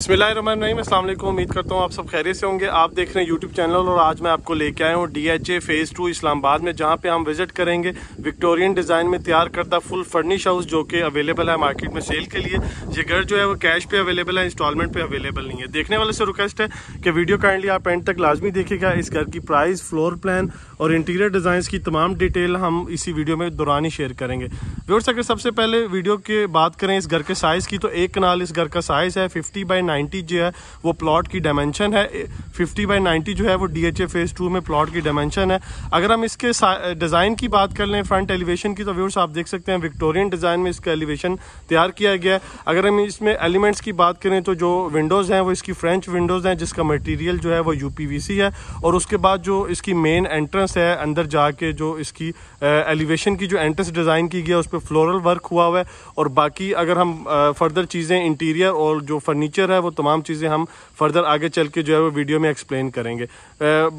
अस्सलाम वालेकुम उम्मीद करता हूँ आप सब खैरियत से होंगे आप देख रहे हैं यूट्यूब चैनल और आज मैं आपको लेके आया हूँ D H A phase two Islamabad में जहाँ पे हम विजिट करेंगे विक्टोरियन डिज़ाइन में तैयार करता फुल फर्निश हाउस जो कि अवेलेबल है मार्केट में सेल के लिए ये घर जो है वो कैश पे अवेलेबल है इंस्टॉलमेंट पे अवेलेबल नहीं है देखने वाले से रिक्वेस्ट है कि वीडियो काइंडली आप एंड तक लाजमी देखेगा इस घर की प्राइस फ्लोर प्लान और इंटीरियर डिज़ाइन की तमाम डिटेल हम इसी वीडियो में दौरान ही शेयर करेंगे व्यवर्स अगर सबसे पहले वीडियो के बात करें इस घर के साइज़ की तो एक कनाल इस घर का साइज़ है फिफ्टी बाई नाइन्टी जो है वो प्लॉट की डायमेंशन है फिफ्टी बाई नाइन्टी जो है वो D H A phase two में प्लॉट की डायमेंशन है अगर हम इसके डिज़ाइन की बात कर लें फ्रंट एलिवेशन की तो व्यूर्स आप देख सकते हैं विक्टोरियन डिज़ाइन में इसका एलिवेशन तैयार किया गया है अगर हम इसमें एलिमेंट्स की बात करें तो जो विंडोज़ हैं वो इसकी फ्रेंच विंडोज़ हैं जिसका मटेरियल जो है वो यू है और उसके बाद जो इसकी मेन एंट्रेंस है अंदर जाके जो इसकी एलिवेशन की जो एंट्रेंस डिज़ाइन की गई है उस पर फ्लोरल वर्क हुआ हुआ है और बाकी अगर हम फर्दर चीज़ें इंटीरियर और जो फर्नीचर है है वो तमाम चीज़ें हम फर्दर आगे चल के जो है वो वीडियो में एक्सप्लेन करेंगे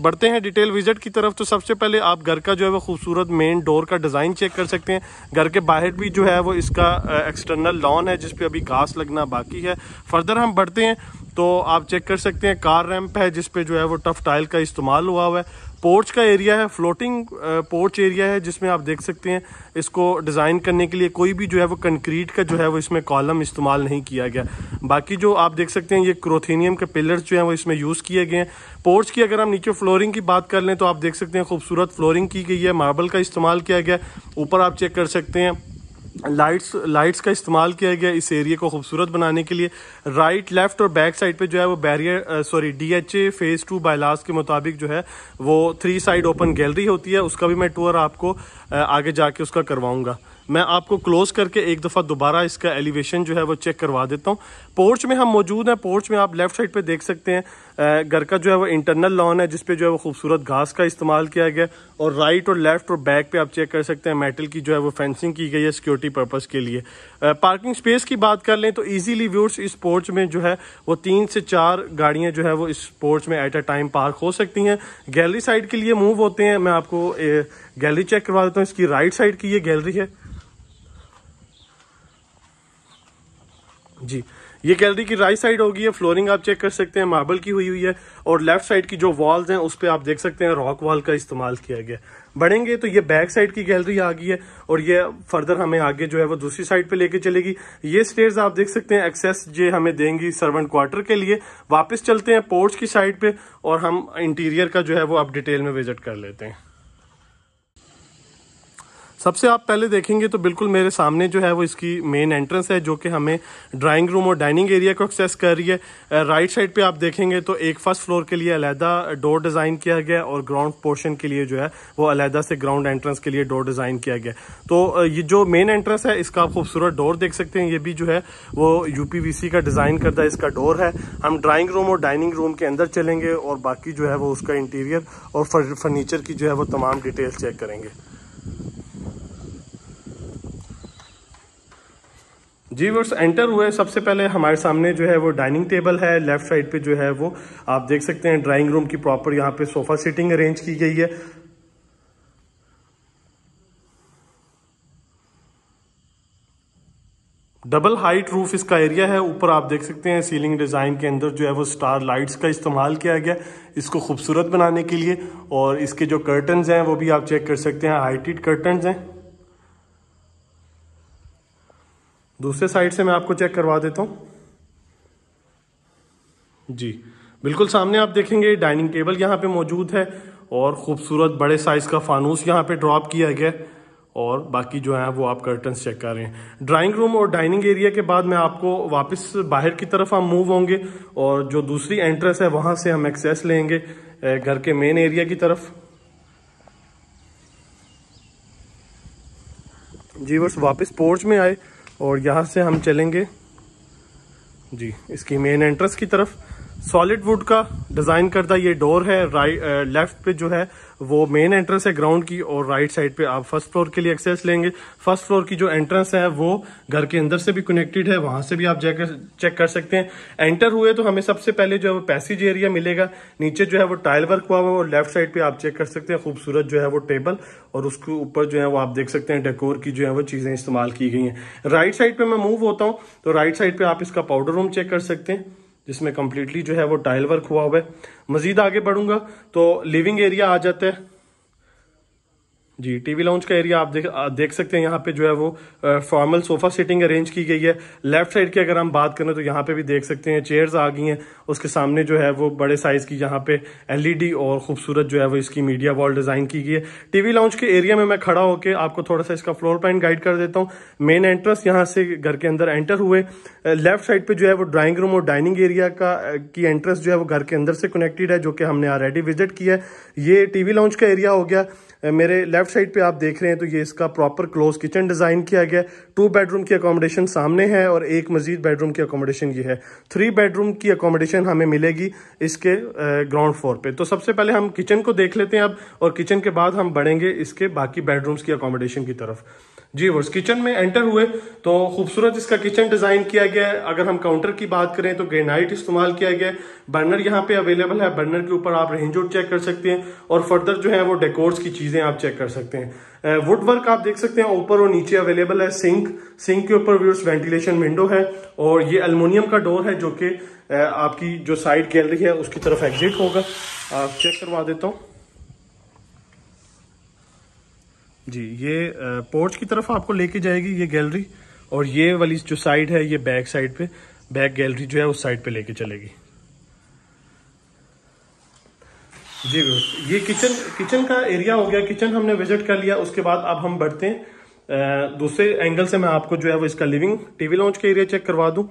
बढ़ते हैं डिटेल विजिट की तरफ तो सबसे पहले आप घर का जो है वो खूबसूरत मेन डोर का डिज़ाइन चेक कर सकते हैं घर के बाहर भी जो है वो इसका एक्सटर्नल लॉन है जिसपे अभी घास लगना बाकी है फर्दर हम बढ़ते हैं तो आप चेक कर सकते हैं कार रैम्प है जिसपे जो है वो टफ टाइल का इस्तेमाल हुआ हुआ है पोर्च का एरिया है फ्लोटिंग पोर्च एरिया है जिसमें आप देख सकते हैं इसको डिज़ाइन करने के लिए कोई भी जो है वो कंक्रीट का जो है वो इसमें कॉलम इस्तेमाल नहीं किया गया बाकी जो आप देख सकते हैं ये क्रोथेनियम के पिलर्स जो हैं वो इसमें यूज़ किए गए हैं पोर्च की अगर हम नीचे फ्लोरिंग की बात कर लें तो आप देख सकते हैं खूबसूरत फ्लोरिंग की गई है मार्बल का इस्तेमाल किया गया ऊपर आप चेक कर सकते हैं लाइट्स लाइट्स का इस्तेमाल किया गया इस एरिया को खूबसूरत बनाने के लिए राइट लेफ्ट और बैक साइड पे जो है वो barrier sorry DHA phase two bylaws के मुताबिक जो है वो थ्री साइड ओपन गैलरी होती है उसका भी मैं टूर आपको आगे जाके उसका करवाऊंगा मैं आपको क्लोज करके एक दफ़ा दोबारा इसका एलिवेशन जो है वो चेक करवा देता हूँ पोर्च में हम मौजूद हैं पोर्च में आप लेफ्ट साइड पे देख सकते हैं घर का जो है वो इंटरनल लॉन है जिसपे जो है वो खूबसूरत घास का इस्तेमाल किया गया और राइट और लेफ्ट और बैक पे आप चेक कर सकते हैं मेटल की जो है वो फेंसिंग की गई है सिक्योरिटी पर्पज़ के लिए पार्किंग स्पेस की बात कर लें तो ईजीली व्यूर्स इस पोर्च में जो है वो तीन से चार गाड़ियाँ जो है वो इस पोर्च में एट अ टाइम पार्क हो सकती हैं गैलरी साइड के लिए मूव होते हैं मैं आपको गैलरी चेक करवा देता हूँ इसकी राइट साइड की ये गैलरी है जी ये गैलरी की राइट साइड होगी है फ्लोरिंग आप चेक कर सकते हैं मार्बल की हुई हुई है और लेफ्ट साइड की जो वॉल्स हैं उस पर आप देख सकते हैं रॉक वॉल का इस्तेमाल किया गया बढ़ेंगे तो ये बैक साइड की गैलरी आ गई है और ये फर्दर हमें आगे जो है वो दूसरी साइड पे लेके चलेगी ये स्टेयर्स आप देख सकते हैं एक्सेस ये हमें देंगी सर्वेंट क्वार्टर के लिए वापस चलते हैं पोर्च की साइड पे और हम इंटीरियर का जो है वो आप डिटेल में विजिट कर लेते हैं सबसे आप पहले देखेंगे तो बिल्कुल मेरे सामने जो है वो इसकी मेन एंट्रेंस है जो कि हमें ड्राइंग रूम और डाइनिंग एरिया को एक्सेस कर रही है राइट साइड पे आप देखेंगे तो एक फर्स्ट फ्लोर के लिए अलहदा डोर डिज़ाइन किया गया और ग्राउंड पोर्शन के लिए जो है वो अलहदा से ग्राउंड एंट्रेंस के लिए डोर डिज़ाइन किया गया तो ये जो मेन एंट्रेंस है इसका आप खूबसूरत डोर देख सकते हैं ये भी जो है वो यूपीवीसी का डिज़ाइन करता है इसका डोर है हम ड्राइंग रूम और डाइनिंग रूम के अंदर चलेंगे और बाकी जो है वो उसका इंटीरियर और फर्नीचर की जो है वो तमाम डिटेल्स चेक करेंगे जी वर्स एंटर हुए सबसे पहले हमारे सामने जो है वो डाइनिंग टेबल है लेफ्ट साइड पे जो है वो आप देख सकते हैं ड्राइंग रूम की प्रॉपर यहाँ पे सोफा सीटिंग अरेंज की गई है डबल हाइट रूफ इसका एरिया है ऊपर आप देख सकते हैं सीलिंग डिज़ाइन के अंदर जो है वो स्टार लाइट्स का इस्तेमाल किया गया इसको खूबसूरत बनाने के लिए और इसके जो कर्टन हैं वो भी आप चेक कर सकते हैं हाइटेड कर्टन हैं दूसरे साइड से मैं आपको चेक करवा देता हूँ जी बिल्कुल सामने आप देखेंगे डाइनिंग टेबल यहाँ पे मौजूद है और ख़ूबसूरत बड़े साइज़ का फानूस यहाँ पे ड्रॉप किया गया और बाकी जो है वो आप कर्टन चेक कर रहे हैं ड्राइंग रूम और डाइनिंग एरिया के बाद मैं आपको वापस बाहर की तरफ हम मूव होंगे और जो दूसरी एंट्रेंस है वहां से हम एक्सेस लेंगे घर के मेन एरिया की तरफ जी बस वापस पोर्च में आए और यहाँ से हम चलेंगे जी इसकी मेन एंट्रेंस की तरफ सॉलिड वुड का डिजाइन करता ये डोर है राइट लेफ्ट पे जो है वो मेन एंट्रेंस है ग्राउंड की और राइट साइड पे आप फर्स्ट फ्लोर के लिए एक्सेस लेंगे फर्स्ट फ्लोर की जो एंट्रेंस है वो घर के अंदर से भी कनेक्टेड है वहां से भी आप जाकर चेक कर सकते हैं एंटर हुए तो हमें सबसे पहले जो है वो पैसेज एरिया मिलेगा नीचे जो है वो टाइल वर्क हुआ हुआ और लेफ्ट साइड पे आप चेक कर सकते हैं खूबसूरत जो है वो टेबल और उसके ऊपर जो है वो आप देख सकते हैं डेकोर की जो है वो चीजें इस्तेमाल की गई है राइट साइड पे मैं मूव होता हूँ तो राइट साइड पे आप इसका पाउडर रूम चेक कर सकते हैं जिसमें कम्प्लीटली जो है वो टाइल वर्क हुआ हुआ है मजीद आगे बढ़ूंगा तो लिविंग एरिया आ जाता है जी टीवी लाउंज का एरिया आप देख देख सकते हैं यहाँ पे जो है वो फॉर्मल सोफा सेटिंग अरेंज की गई है लेफ्ट साइड की अगर हम बात करें तो यहाँ पे भी देख सकते हैं चेयर्स आ गई हैं उसके सामने जो है वो बड़े साइज की यहाँ पे एलईडी और खूबसूरत जो है वो इसकी मीडिया वॉल डिजाइन की गई है टीवी लाउंज के एरिया में मैं खड़ा होकर आपको थोड़ा सा इसका फ्लोर प्लान गाइड कर देता हूँ मेन एंट्रेंस यहाँ से घर के अंदर एंटर हुए लेफ्ट साइड पर जो है वो ड्राइंग रूम और डाइनिंग एरिया का की एंट्रेंस जो है वो घर के अंदर से कनेक्टेड है जो कि हमने ऑलरेडी विजिट किया है ये टीवी लाउंज का एरिया हो गया मेरे लेफ्ट साइड पे आप देख रहे हैं तो ये इसका प्रॉपर क्लोज किचन डिज़ाइन किया गया टू बेडरूम की अकोमोडेशन सामने है और एक मजीद बेडरूम की अकोमोडेशन ये है थ्री बेडरूम की अकोमोडेशन हमें मिलेगी इसके ग्राउंड फ्लोर पे तो सबसे पहले हम किचन को देख लेते हैं अब और किचन के बाद हम बढ़ेंगे इसके बाकी बेडरूम्स की अकोमोडेशन की तरफ जी वर्स किचन में एंटर हुए तो खूबसूरत इसका किचन डिज़ाइन किया गया है अगर हम काउंटर की बात करें तो ग्रेनाइट इस्तेमाल किया गया है बर्नर यहाँ पे अवेलेबल है बर्नर के ऊपर आप रेंज चेक कर सकते हैं और फर्दर जो है वो डेकोर्स की चीज़ें आप चेक कर सकते हैं वुड वर्क आप देख सकते हैं ऊपर और नीचे अवेलेबल है सिंक सिंक के ऊपर व्यूर्स वेंटिलेशन विंडो है और ये अल्मोनियम का डोर है जो कि आपकी जो साइड गैलरी है उसकी तरफ एग्जिट होगा आप चेक करवा देता हूँ जी ये पोर्च की तरफ आपको लेके जाएगी ये गैलरी और ये वाली जो साइड है ये बैक साइड पे बैक गैलरी जो है उस साइड पे लेके चलेगी जी ये किचन किचन का एरिया हो गया किचन हमने विजिट कर लिया उसके बाद अब हम बढ़ते हैं दूसरे एंगल से मैं आपको जो है वो इसका लिविंग टीवी लॉन्च का एरिया चेक करवा दूं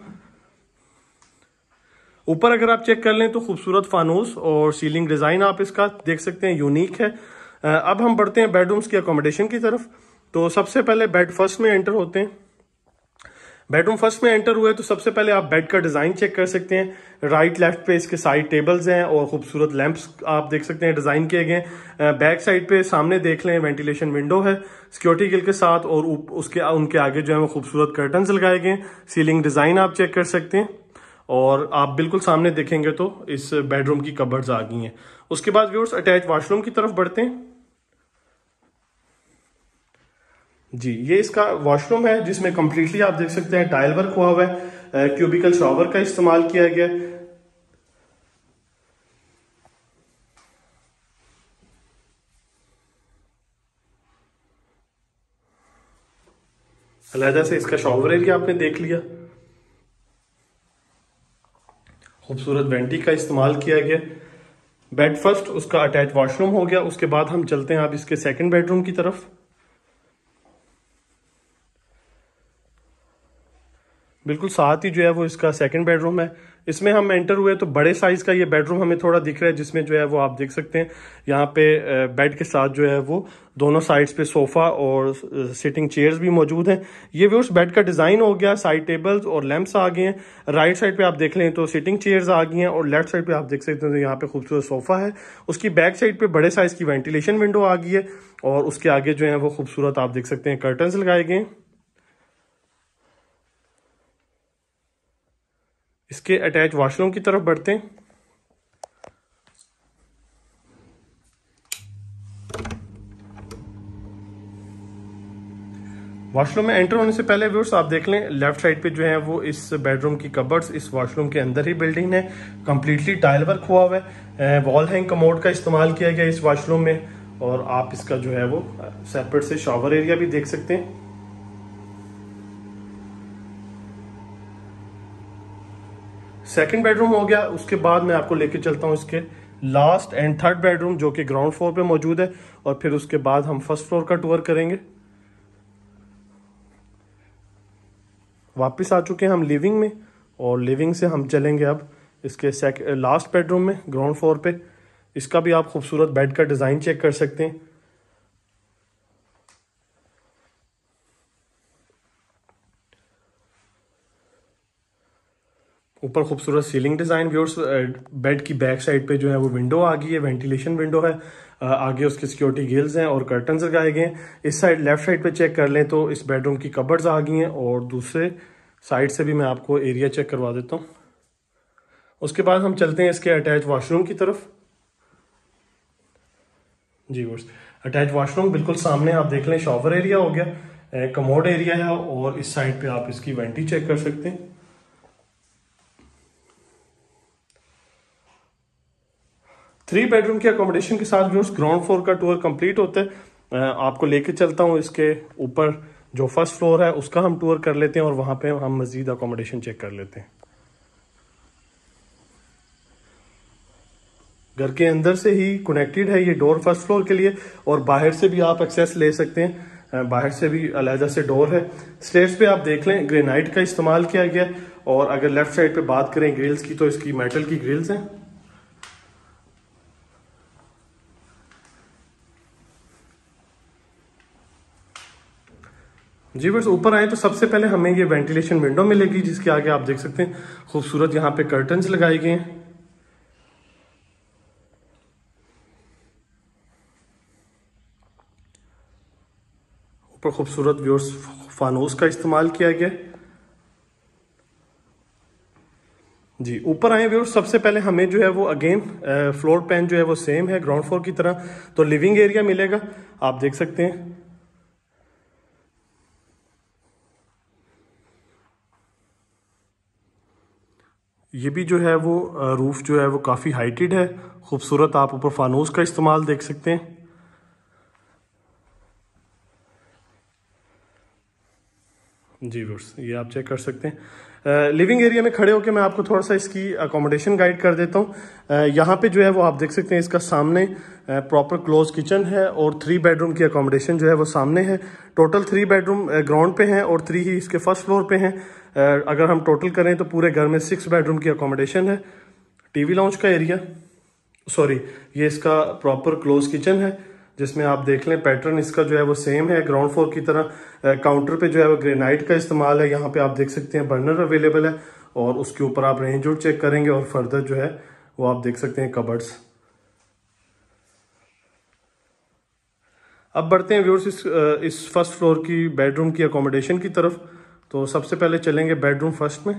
ऊपर अगर आप चेक कर लें तो खूबसूरत फानूस और सीलिंग डिज़ाइन आप इसका देख सकते हैं यूनिक है अब हम बढ़ते हैं बेडरूम्स की अकोमोडेशन की तरफ तो सबसे पहले बेड फर्स्ट में एंटर होते हैं बेडरूम फर्स्ट में एंटर हुए तो सबसे पहले आप बेड का डिज़ाइन चेक कर सकते हैं राइट लेफ्ट पे इसके साइड टेबल्स हैं और खूबसूरत लैंप्स आप देख सकते हैं डिज़ाइन किए गए बैक साइड पे सामने देख लें वेंटिलेशन विंडो है सिक्योरिटी गिल के साथ और उसके उनके आगे जो है वो खूबसूरत कर्टन्स लगाए गए सीलिंग डिज़ाइन आप चेक कर सकते हैं और आप बिल्कुल सामने देखेंगे तो इस बेडरूम की कबर्स आ गई हैं उसके बाद व्यवर्स अटैच वाशरूम की तरफ बढ़ते हैं जी ये इसका वॉशरूम है जिसमें कम्प्लीटली आप देख सकते हैं टाइल वर्क हुआ हुआ है क्यूबिकल शॉवर का इस्तेमाल किया गया अलहदा से इसका शॉवर है कि आपने देख लिया खूबसूरत वेंटी का इस्तेमाल किया गया बेड फर्स्ट उसका अटैच वॉशरूम हो गया उसके बाद हम चलते हैं आप इसके सेकंड बेडरूम की तरफ बिल्कुल साथ ही जो है वो इसका सेकंड बेडरूम है इसमें हम एंटर हुए तो बड़े साइज़ का ये बेडरूम हमें थोड़ा दिख रहा है जिसमें जो है वो आप देख सकते हैं यहाँ पे बेड के साथ जो है वो दोनों साइड्स पे सोफ़ा और सिटिंग चेयर्स भी मौजूद हैं ये भी उस बेड का डिज़ाइन हो गया साइड टेबल्स और लैंप्स आ गए हैं राइट साइड पे आप देख लें तो सिटिंग चेयर्स आ गई हैं और लेफ्ट साइड पे आप देख सकते हैं तो यहाँ पे खूबसूरत सोफ़ा है उसकी बैक साइड पे बड़े साइज़ की वेंटिलेशन विंडो आ गई है और उसके आगे जो है वो खूबसूरत आप देख सकते हैं कर्टन्स लगाए गए हैं इसके अटैच वॉशरूम की तरफ बढ़ते हैं वॉशरूम में एंटर होने से पहले व्यूर्स आप देख लें लेफ्ट साइड पे जो है वो इस बेडरूम की कबर्ड्स इस वॉशरूम के अंदर ही बिल्डिंग है कम्प्लीटली टाइल वर्क हुआ हुआ है वॉल हैंग कमोड का इस्तेमाल किया गया इस वॉशरूम में और आप इसका जो है वो सेपरेट से शॉवर एरिया भी देख सकते हैं सेकंड बेडरूम हो गया उसके बाद मैं आपको लेके चलता हूँ इसके लास्ट एंड थर्ड बेडरूम जो कि ग्राउंड फ्लोर पे मौजूद है और फिर उसके बाद हम फर्स्ट फ्लोर का टूर करेंगे वापस आ चुके हैं हम लिविंग में और लिविंग से हम चलेंगे अब इसके लास्ट बेडरूम में ग्राउंड फ्लोर पे इसका भी आप खूबसूरत बेड का डिज़ाइन चेक कर सकते हैं ऊपर खूबसूरत सीलिंग डिज़ाइन व्यूर्स बेड की बैक साइड पे जो है वो विंडो आ गई है वेंटिलेशन विंडो है आगे उसके सिक्योरिटी गेल्स हैं और कर्टन लगाए गए हैं इस साइड लेफ्ट साइड पे चेक कर लें तो इस बेडरूम की कबर्स आ गई हैं और दूसरे साइड से भी मैं आपको एरिया चेक करवा देता हूँ उसके बाद हम चलते हैं इसके अटैच वाशरूम की तरफ जी वर्स अटैच वाशरूम बिल्कुल सामने आप देख लें शॉवर एरिया हो गया कमोड एरिया है और इस साइड पे आप इसकी वेंटी चेक कर सकते हैं थ्री बेडरूम के अकोमोडेशन के साथ जो ग्राउंड फ्लोर का टूर कंप्लीट होता है आपको लेके चलता हूँ इसके ऊपर जो फर्स्ट फ्लोर है उसका हम टूर कर लेते हैं और वहां पे हम मज़ीद अकोमोडेशन चेक कर लेते हैं घर के अंदर से ही कनेक्टेड है ये डोर फर्स्ट फ्लोर के लिए और बाहर से भी आप एक्सेस ले सकते हैं बाहर से भी अलहदा से डोर है स्टेज पे आप देख लें ग्रेनाइट का इस्तेमाल किया गया और अगर लेफ्ट साइड पे बात करें ग्रिल्स की तो इसकी मेटल की ग्रिल्स हैं जी बस ऊपर आए तो सबसे पहले हमें ये वेंटिलेशन विंडो मिलेगी जिसके आगे आप देख सकते हैं खूबसूरत यहाँ पे कर्टन लगाए गए हैं ऊपर खूबसूरत व्यूर्स फानोस का इस्तेमाल किया गया जी ऊपर आए व्यूर्स सबसे पहले हमें जो है वो अगेन फ्लोर पैन जो है वो सेम है ग्राउंड फ्लोर की तरह तो लिविंग एरिया मिलेगा आप देख सकते हैं ये भी जो है वो रूफ़ जो है वो काफ़ी हाइटेड है खूबसूरत आप ऊपर फानूस का इस्तेमाल देख सकते हैं जी वर्स ये आप चेक कर सकते हैं लिविंग एरिया में खड़े होकर मैं आपको थोड़ा सा इसकी अकोमोडेशन गाइड कर देता हूँ यहाँ पे जो है वो आप देख सकते हैं इसका सामने प्रॉपर क्लोज किचन है और थ्री बेडरूम की अकोमोडेशन जो है वो सामने है टोटल थ्री बेडरूम ग्राउंड पे हैं और थ्री ही इसके फर्स्ट फ्लोर पे हैं अगर हम टोटल करें तो पूरे घर में सिक्स बेडरूम की अकोमोडेशन है टीवी लाउंज का एरिया सॉरी ये इसका प्रॉपर क्लोज किचन है जिसमें आप देख लें पैटर्न इसका जो है वो सेम है ग्राउंड फ्लोर की तरह काउंटर पे जो है वो ग्रेनाइट का इस्तेमाल है यहाँ पे आप देख सकते हैं बर्नर अवेलेबल है और उसके ऊपर आप रेंज और चेक करेंगे और फर्दर जो है वो आप देख सकते हैं कबर्ड्स अब बढ़ते हैं व्यूर्स इस, इस फर्स्ट फ्लोर की बेडरूम की अकोमोडेशन की तरफ तो सबसे पहले चलेंगे बेडरूम फर्स्ट में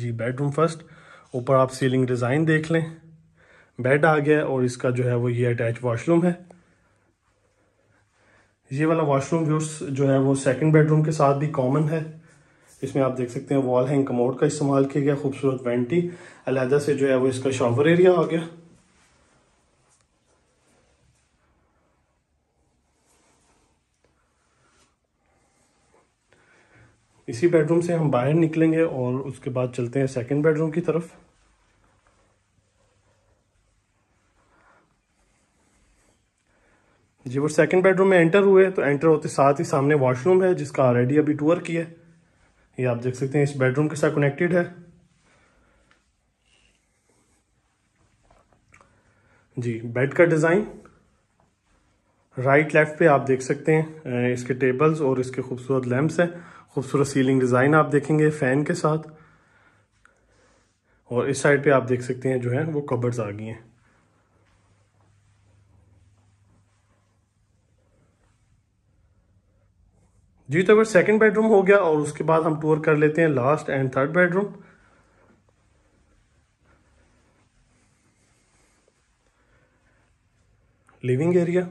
जी बेडरूम फर्स्ट ऊपर आप सीलिंग डिज़ाइन देख लें बेड आ गया और इसका जो है वो ये अटैच वॉशरूम है ये वाला वॉशरूम व्यूर्स जो है वो सेकंड बेडरूम के साथ भी कॉमन है इसमें आप देख सकते हैं वॉल हैंग कमोड का इस्तेमाल किया गया खूबसूरत वेंटी अलहदा से जो है वो इसका शॉवर एरिया आ गया इसी बेडरूम से हम बाहर निकलेंगे और उसके बाद चलते हैं सेकंड बेडरूम की तरफ जी वो सेकंड बेडरूम में एंटर हुए तो एंटर होते साथ ही सामने वॉशरूम है जिसका ऑलरेडी अभी टूर किया है ये आप देख सकते हैं इस बेडरूम के साथ कनेक्टेड है जी बेड का डिज़ाइन राइट लेफ्ट पे आप देख सकते हैं इसके टेबल्स और इसके खूबसूरत लैम्प्स हैं खूबसूरत सीलिंग डिज़ाइन आप देखेंगे फ़ैन के साथ और इस साइड पे आप देख सकते हैं जो है वो कबर्स आ गई हैं जी तो अगर सेकंड बेडरूम हो गया और उसके बाद हम टूर कर लेते हैं last and third bedroom living area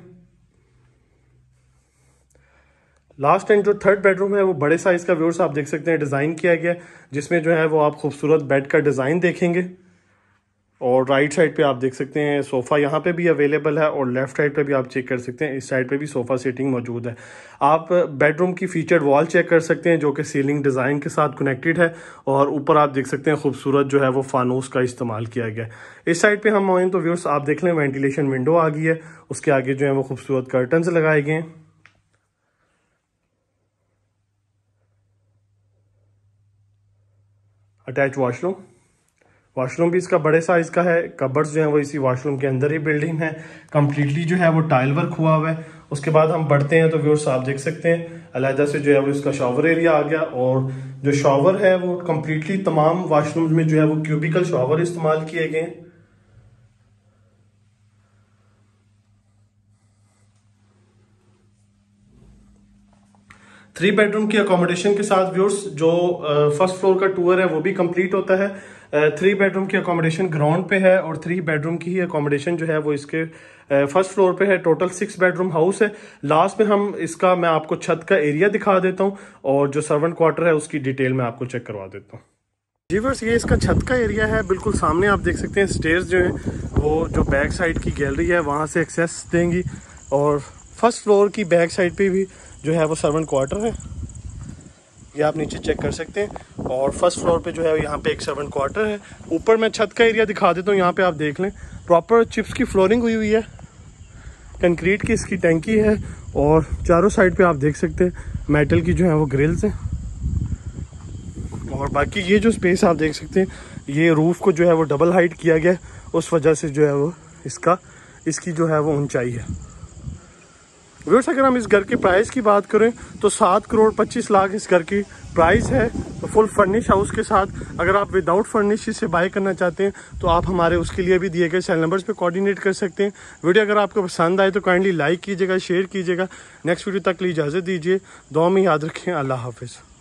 last and जो थर्ड बेडरूम है वो बड़े साइज़ का व्यूर्स आप देख सकते हैं डिज़ाइन किया गया जिसमें जो है वो आप खूबसूरत बेड का डिज़ाइन देखेंगे और राइट साइड पे आप देख सकते हैं सोफ़ा यहाँ पे भी अवेलेबल है और लेफ्ट साइड पे भी आप चेक कर सकते हैं इस साइड पे भी सोफ़ा सेटिंग मौजूद है आप बेडरूम की फीचर्ड वॉल चेक कर सकते हैं जो कि सीलिंग डिज़ाइन के साथ कनेक्टेड है और ऊपर आप देख सकते हैं खूबसूरत जो है वो फानूस का इस्तेमाल किया गया इस साइड पर हम आए तो व्यूर्स आप देख लें वेंटिलेशन विंडो आ गई है उसके आगे जो है वो खूबसूरत कर्टन लगाए गए हैं अटैच वाशरूम वाशरूम भी इसका बड़े साइज का है कबर्स जो है वो इसी वाशरूम के अंदर ही बिल्डिंग है कम्प्लीटली जो है वो टाइल वर्क हुआ हुआ है उसके बाद हम बढ़ते हैं तो व्यूअर्स आप देख सकते हैं अलहदा से जो है वो इसका शॉवर एरिया आ गया और जो शॉवर है वो कम्प्लीटली तमाम वाशरूम में जो है वो क्यूबिकल शॉवर इस्तेमाल किए गए हैं थ्री बेडरूम की अकोमोडेशन के साथ व्यूर्स जो फर्स्ट फ्लोर का टूर है वो भी कंप्लीट होता है थ्री बेडरूम की अकोमोडेशन ग्राउंड पे है और थ्री बेडरूम की ही अकोमोडेशन जो है वो इसके फर्स्ट फ्लोर पे है टोटल सिक्स बेडरूम हाउस है लास्ट में हम इसका मैं आपको छत का एरिया दिखा देता हूँ और जो सर्वेंट क्वार्टर है उसकी डिटेल मैं आपको चेक करवा देता हूँ जीवर्स ये इसका छत का एरिया है बिल्कुल सामने आप देख सकते हैं स्टेयर्स जो हैं वो जो बैक साइड की गैलरी है वहाँ से एक्सेस देंगी और फर्स्ट फ्लोर की बैक साइड पे भी जो है वो सर्वेंट क्वार्टर है ये आप नीचे चेक कर सकते हैं और फर्स्ट फ्लोर पे जो है यहाँ पे एक सर्वेंट क्वार्टर है ऊपर मैं छत का एरिया दिखा देता हूँ यहाँ पे आप देख लें प्रॉपर चिप्स की फ्लोरिंग हुई हुई है कंक्रीट की इसकी टैंकी है और चारों साइड पे आप देख सकते हैं मेटल की जो है वो ग्रिल्स हैं और बाकी ये जो स्पेस आप देख सकते हैं ये रूफ़ को जो है वो डबल हाइट किया गया उस वजह से जो है वो इसका इसकी जो है वो ऊंचाई है व्यवर्स अगर हम इस घर के प्राइस की बात करें तो सात करोड़ पच्चीस लाख इस घर की प्राइस है तो फुल फर्निश हाउस के साथ अगर आप विदाउट फर्निश इसे बाय करना चाहते हैं तो आप हमारे उसके लिए भी दिए गए सेल नंबर्स पे कोऑर्डिनेट कर सकते हैं वीडियो अगर आपको पसंद आए तो काइंडली लाइक कीजिएगा शेयर कीजिएगा नेक्स्ट वीडियो तक लिए इजाज़त दीजिए दो में याद रखें अल्लाह हाफिज़